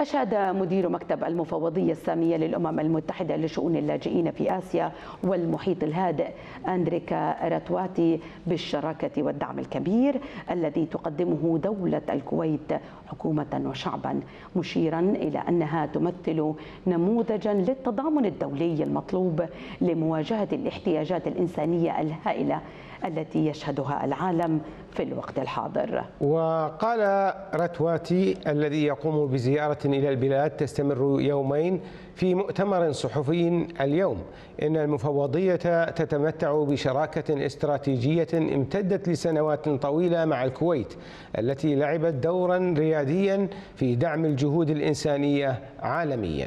أشاد مدير مكتب المفوضية السامية للأمم المتحدة لشؤون اللاجئين في آسيا والمحيط الهادئ أندريكا راتواتي بالشراكة والدعم الكبير الذي تقدمه دولة الكويت حكومة وشعبا مشيرا إلى أنها تمثل نموذجا للتضامن الدولي المطلوب لمواجهة الاحتياجات الإنسانية الهائلة التي يشهدها العالم في الوقت الحاضر وقال رتواتي الذي يقوم بزيارة إلى البلاد تستمر يومين في مؤتمر صحفي اليوم إن المفوضية تتمتع بشراكة استراتيجية امتدت لسنوات طويلة مع الكويت التي لعبت دورا رياديا في دعم الجهود الإنسانية عالميا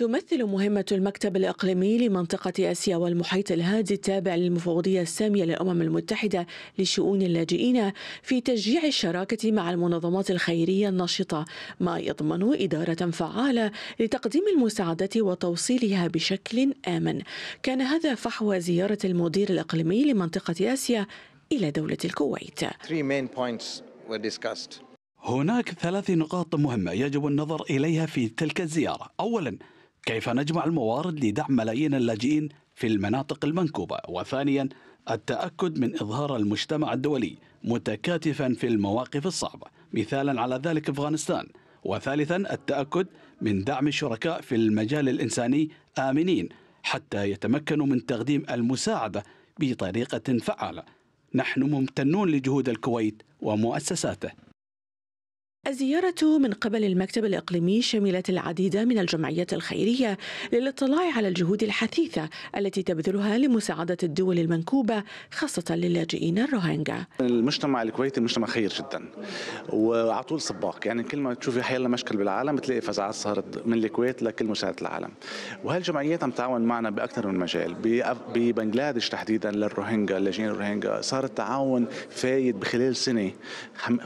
تمثل مهمة المكتب الإقليمي لمنطقة آسيا والمحيط الهادي التابع للمفوضية السامية للأمم المتحدة لشؤون اللاجئين في تشجيع الشراكة مع المنظمات الخيرية النشطة ما يضمن إدارة فعالة لتقديم المساعدة وتوصيلها بشكل آمن كان هذا فحوى زيارة المدير الإقليمي لمنطقة آسيا إلى دولة الكويت هناك ثلاث نقاط مهمة يجب النظر إليها في تلك الزيارة أولا كيف نجمع الموارد لدعم ملايين اللاجئين في المناطق المنكوبة وثانيا التأكد من إظهار المجتمع الدولي متكاتفا في المواقف الصعبة مثالا على ذلك أفغانستان وثالثا التأكد من دعم الشركاء في المجال الإنساني آمنين حتى يتمكنوا من تقديم المساعدة بطريقة فعالة نحن ممتنون لجهود الكويت ومؤسساته الزيارة من قبل المكتب الإقليمي شملت العديد من الجمعيات الخيرية للاطلاع على الجهود الحثيثة التي تبذلها لمساعدة الدول المنكوبة خاصة للاجئين الروهينجا. المجتمع الكويتي مجتمع خير جدا وعلى طول سباق يعني كل ما تشوفي حيلا مشكل بالعالم بتلاقي فزعات صارت من الكويت لكل مساعدة العالم. وهالجمعيات عم تعاون معنا بأكثر من مجال ببنغلاديش تحديدا للروهينجا اللاجئين الروهينجا صار التعاون فايد بخلال سنة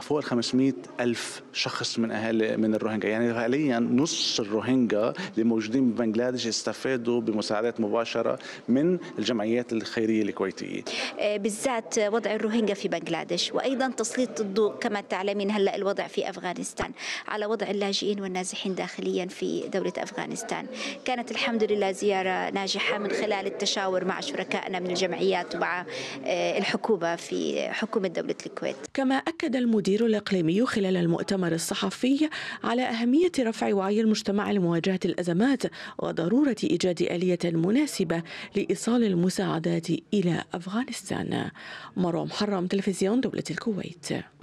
فوق ال 500 ألف شخص من اهالي من الروهينجا يعني حاليا نص الروهينجا اللي موجودين ببنغلاديش استفادوا بمساعدات مباشره من الجمعيات الخيريه الكويتيه آه، بالذات وضع الروهينجا في بنغلاديش وايضا تسليط الضوء كما تعلمين هلا الوضع في افغانستان على وضع اللاجئين والنازحين داخليا في دوله افغانستان كانت الحمد لله زياره ناجحه من خلال التشاور مع شركائنا من الجمعيات ومع آه، الحكومه في حكومه دوله الكويت كما اكد المدير الاقليمي خلال المؤتمر المؤتمر الصحفي على أهمية رفع وعي المجتمع لمواجهة الأزمات وضرورة إيجاد آلية مناسبة لإيصال المساعدات إلى أفغانستان مروه محرم تلفزيون دولة الكويت